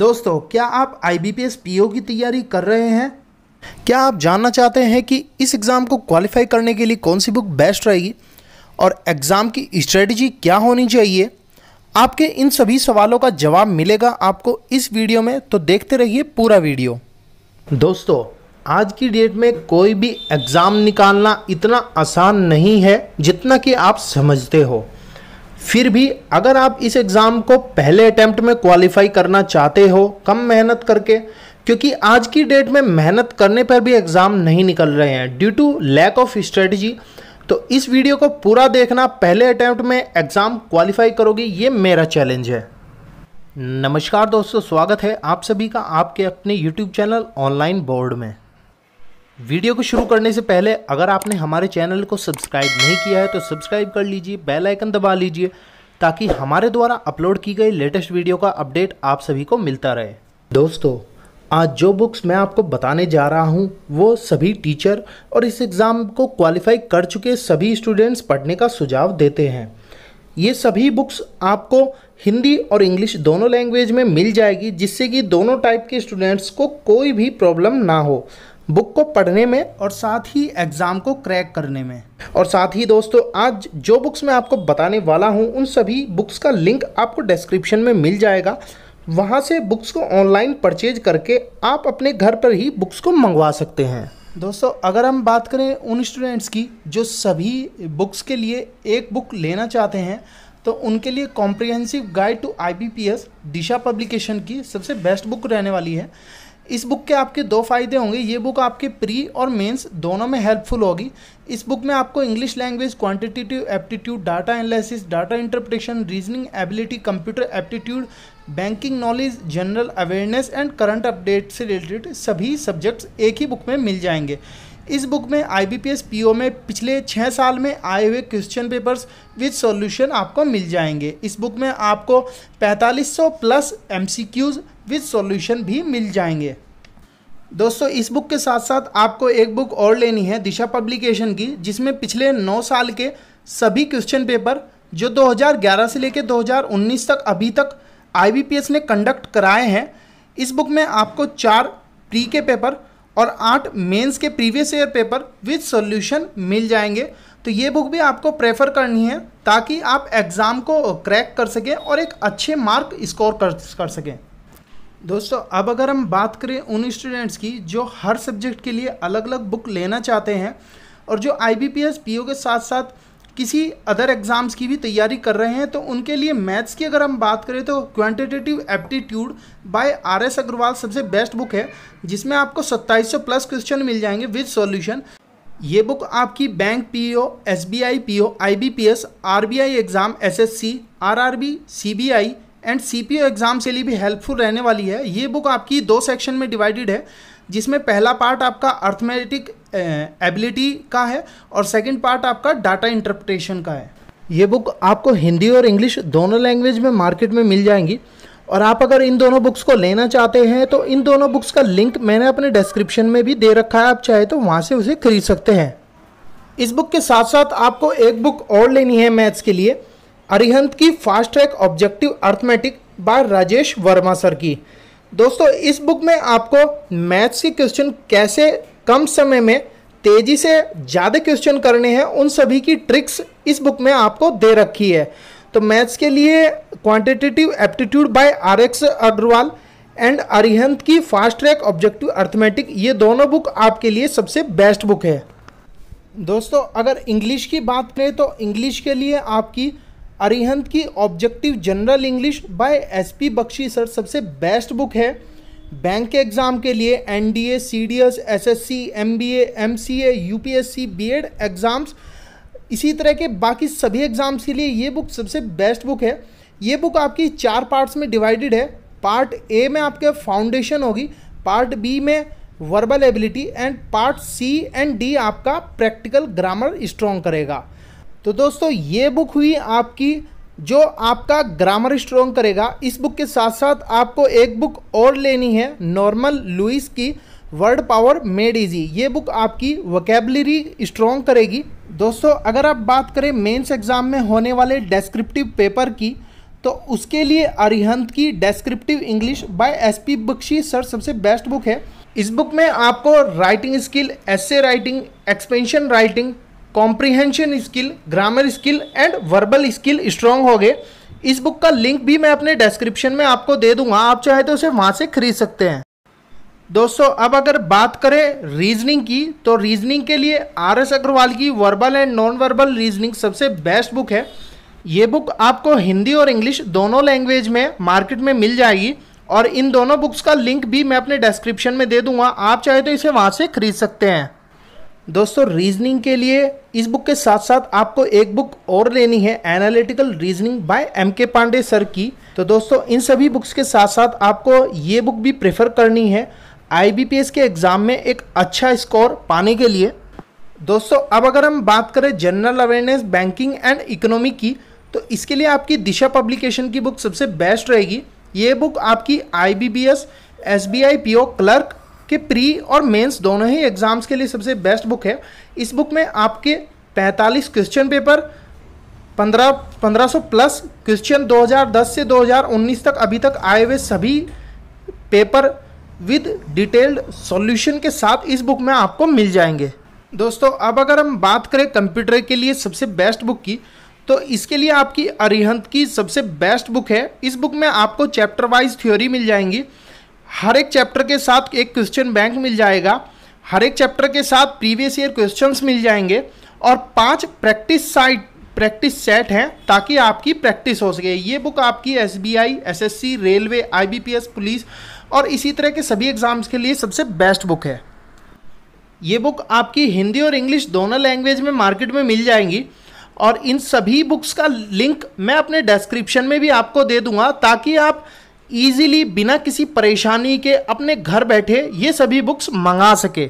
दोस्तों क्या आप आई बी पीओ की तैयारी कर रहे हैं क्या आप जानना चाहते हैं कि इस एग्ज़ाम को क्वालिफाई करने के लिए कौन सी बुक बेस्ट रहेगी और एग्ज़ाम की स्ट्रेटजी क्या होनी चाहिए आपके इन सभी सवालों का जवाब मिलेगा आपको इस वीडियो में तो देखते रहिए पूरा वीडियो दोस्तों आज की डेट में कोई भी एग्ज़ाम निकालना इतना आसान नहीं है जितना कि आप समझते हो फिर भी अगर आप इस एग्ज़ाम को पहले अटैम्प्ट में क्वालिफाई करना चाहते हो कम मेहनत करके क्योंकि आज की डेट में मेहनत करने पर भी एग्ज़ाम नहीं निकल रहे हैं due to lack of strategy तो इस वीडियो को पूरा देखना पहले अटैम्प्ट में एग्ज़ाम क्वालिफाई करोगी ये मेरा चैलेंज है नमस्कार दोस्तों स्वागत है आप सभी का आपके अपने यूट्यूब चैनल ऑनलाइन बोर्ड में वीडियो को शुरू करने से पहले अगर आपने हमारे चैनल को सब्सक्राइब नहीं किया है तो सब्सक्राइब कर लीजिए बेल आइकन दबा लीजिए ताकि हमारे द्वारा अपलोड की गई लेटेस्ट वीडियो का अपडेट आप सभी को मिलता रहे दोस्तों आज जो बुक्स मैं आपको बताने जा रहा हूँ वो सभी टीचर और इस एग्ज़ाम को क्वालिफाई कर चुके सभी स्टूडेंट्स पढ़ने का सुझाव देते हैं ये सभी बुक्स आपको हिंदी और इंग्लिश दोनों लैंग्वेज में मिल जाएगी जिससे कि दोनों टाइप के स्टूडेंट्स को कोई भी प्रॉब्लम ना हो बुक को पढ़ने में और साथ ही एग्ज़ाम को क्रैक करने में और साथ ही दोस्तों आज जो बुक्स मैं आपको बताने वाला हूँ उन सभी बुक्स का लिंक आपको डिस्क्रिप्शन में मिल जाएगा वहाँ से बुक्स को ऑनलाइन परचेज करके आप अपने घर पर ही बुक्स को मंगवा सकते हैं दोस्तों अगर हम बात करें उन स्टूडेंट्स की जो सभी बुक्स के लिए एक बुक लेना चाहते हैं तो उनके लिए comprehensive guide to IBPS Disha publication की सबसे बेस्ट बुक रहने वाली है इस बुक के आपके दो फायदे होंगे ये बुक आपके प्री और मेंस दोनों में हेल्पफुल होगी इस बुक में आपको English language quantitative aptitude data analysis data interpretation reasoning ability computer aptitude banking knowledge general awareness and current update से रिलेटेड सभी सब्जेक्ट्स एक ही बुक में मिल जाएंगे इस बुक में आईबीपीएस पीओ में पिछले छः साल में आए हुए क्वेश्चन पेपर्स विद सॉल्यूशन आपको मिल जाएंगे इस बुक में आपको 4500 प्लस एमसीक्यूज विद सॉल्यूशन भी मिल जाएंगे दोस्तों इस बुक के साथ साथ आपको एक बुक और लेनी है दिशा पब्लिकेशन की जिसमें पिछले नौ साल के सभी क्वेश्चन पेपर जो 2011 से लेकर 2019 तक अभी तक आईबीपीएस ने कंडक्ट कराए हैं इस बुक में आपको चार प्री के पेपर और आठ मेंस के previous year paper with solution मिल जाएंगे तो ये बुक भी आपको प्रेफर करनी है ताकि आप एग्ज़ाम को क्रैक कर सकें और एक अच्छे मार्क स्कोर कर कर सकें दोस्तों अब अगर हम बात करें उन स्टूडेंट्स की जो हर सब्जेक्ट के लिए अलग अलग बुक लेना चाहते हैं और जो आई बी पी के साथ साथ किसी अदर एग्ज़ाम्स की भी तैयारी कर रहे हैं तो उनके लिए मैथ्स की अगर हम बात करें तो quantitative aptitude by R S Aggarwal सबसे बेस्ट बुक है जिसमें आपको 2700 प्लस क्वेश्चन मिल जाएंगे विद सॉल्यूशन ये बुक आपकी bank PO, SBI PO, IBPS, RBI exam S S C B I and O exam के लिए भी हेल्पफुल रहने वाली है ये बुक आपकी दो सेक्शन में डिवाइडेड है जिसमें पहला पार्ट आपका अर्थमेटिक एबिलिटी का है और सेकेंड पार्ट आपका डाटा इंटरप्रटेशन का है ये बुक आपको हिंदी और इंग्लिश दोनों लैंग्वेज में मार्केट में मिल जाएंगी और आप अगर इन दोनों बुक्स को लेना चाहते हैं तो इन दोनों बुक्स का लिंक मैंने अपने डिस्क्रिप्शन में भी दे रखा है आप चाहे तो वहाँ से उसे खरीद सकते हैं इस बुक के साथ साथ आपको एक बुक और लेनी है मैथ्स के लिए अरिहंत की fast track objective arithmetic by Rajesh Verma sir की दोस्तों इस बुक में आपको मैथ्स के क्वेश्चन कैसे कम समय में तेज़ी से ज़्यादा क्वेश्चन करने हैं उन सभी की ट्रिक्स इस बुक में आपको दे रखी है तो मैथ्स के लिए quantitative aptitude by R X Aggarwal and Arihant की फास्ट ट्रैक ऑब्जेक्टिव अर्थमेटिक ये दोनों बुक आपके लिए सबसे बेस्ट बुक है दोस्तों अगर इंग्लिश की बात करें तो इंग्लिश के लिए आपकी अरिहंत की objective general English by S P Bakshi sir सबसे बेस्ट बुक है बैंक के एग्ज़ाम के लिए N D A C D S S S C M B M C A U P S C B Ed exams इसी तरह के बाकी सभी एग्ज़ाम्स के लिए ये बुक सबसे बेस्ट बुक है ये बुक आपकी चार पार्ट्स में डिवाइडेड है पार्ट ए में आपके फाउंडेशन होगी पार्ट बी में verbal ability and part C and D आपका प्रैक्टिकल ग्रामर स्ट्रॉन्ग करेगा तो दोस्तों ये बुक हुई आपकी जो आपका ग्रामर स्ट्रॉन्ग करेगा इस बुक के साथ साथ आपको एक बुक और लेनी है नॉर्मल लुइस की वर्ड पावर मेड इजी ये बुक आपकी वकेबलरी स्ट्रॉन्ग करेगी दोस्तों अगर आप बात करें मेंस एग्ज़ाम में होने वाले डेस्क्रिप्टिव पेपर की तो उसके लिए अरिहंत की descriptive English by SP Bakshi sir सबसे बेस्ट बुक है इस बुक में आपको writing skill essay writing expansion writing comprehension skill grammar skill and verbal skill strong हो गए इस बुक का लिंक भी मैं अपने डिस्क्रिप्शन में आपको दे दूंगा आप चाहे तो उसे वहाँ से खरीद सकते हैं दोस्तों अब अगर बात करें रीजनिंग की तो रीजनिंग के लिए आर एस अग्रवाल की verbal and non verbal reasoning सबसे बेस्ट बुक है ये बुक आपको हिंदी और इंग्लिश दोनों लैंग्वेज में मार्केट में मिल जाएगी और इन दोनों बुक्स का लिंक भी मैं अपने डिस्क्रिप्शन में दे दूंगा आप चाहे तो इसे वहाँ से खरीद सकते हैं दोस्तों रीजनिंग के लिए इस बुक के साथ साथ आपको एक बुक और लेनी है एनालिटिकल रीजनिंग बाय एम के पांडे सर की तो दोस्तों इन सभी बुक्स के साथ साथ आपको ये बुक भी प्रेफर करनी है आईबीपीएस के एग्ज़ाम में एक अच्छा स्कोर पाने के लिए दोस्तों अब अगर हम बात करें general awareness banking and economy की तो इसके लिए आपकी दिशा पब्लिकेशन की बुक सबसे बेस्ट रहेगी ये बुक आपकी I B B S S B I P O clerk कि प्री और मेंस दोनों ही एग्ज़ाम्स के लिए सबसे बेस्ट बुक है इस बुक में आपके 45 क्वेश्चन पेपर 15 1500 प्लस क्वेश्चन 2010 से 2019 तक अभी तक आए हुए सभी पेपर विद डिटेल्ड सॉल्यूशन के साथ इस बुक में आपको मिल जाएंगे दोस्तों अब अगर हम बात करें कंप्यूटर के लिए सबसे बेस्ट बुक की तो इसके लिए आपकी अरिहंत की सबसे बेस्ट बुक है इस बुक में आपको चैप्टर वाइज थ्योरी मिल जाएंगी हर एक चैप्टर के साथ एक क्वेश्चन बैंक मिल जाएगा हर एक चैप्टर के साथ प्रीवियस ईयर क्वेश्चंस मिल जाएंगे और पांच प्रैक्टिस साइट प्रैक्टिस सेट हैं ताकि आपकी प्रैक्टिस हो सके ये बुक आपकी S B I S S C railway I B P S police और इसी तरह के सभी एग्ज़ाम्स के लिए सबसे बेस्ट बुक है ये बुक आपकी हिंदी और इंग्लिश दोनों लैंग्वेज में मार्केट में मिल जाएंगी और इन सभी बुक्स का लिंक मैं अपने डिस्क्रिप्शन में भी आपको दे दूंगा ताकि आप ईजिली बिना किसी परेशानी के अपने घर बैठे ये सभी बुक्स मंगा सके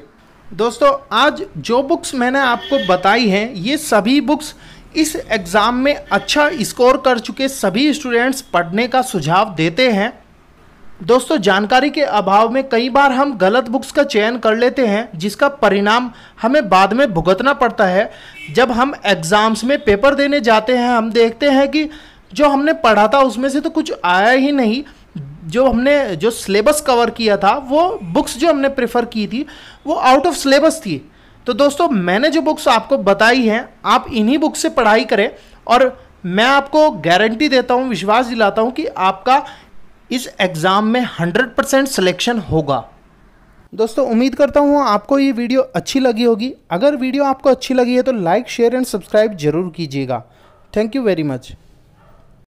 दोस्तों आज जो बुक्स मैंने आपको बताई हैं ये सभी बुक्स इस एग्ज़ाम में अच्छा स्कोर कर चुके सभी स्टूडेंट्स पढ़ने का सुझाव देते हैं दोस्तों जानकारी के अभाव में कई बार हम गलत बुक्स का चयन कर लेते हैं जिसका परिणाम हमें बाद में भुगतना पड़ता है जब हम एग्ज़ाम्स में पेपर देने जाते हैं हम देखते हैं कि जो हमने पढ़ा था उसमें से तो कुछ आया ही नहीं जो हमने जो सिलेबस कवर किया था वो बुक्स जो हमने प्रेफर की थी वो आउट ऑफ सिलेबस थी तो दोस्तों मैंने जो बुक्स आपको बताई हैं आप इन्हीं बुक से पढ़ाई करें और मैं आपको गारंटी देता हूँ विश्वास दिलाता हूँ कि आपका इस एग्ज़ाम में 100 परसेंट सिलेक्शन होगा दोस्तों उम्मीद करता हूँ आपको ये वीडियो अच्छी लगी होगी अगर वीडियो आपको अच्छी लगी है तो लाइक शेयर एंड सब्सक्राइब जरूर कीजिएगा थैंक यू वेरी मच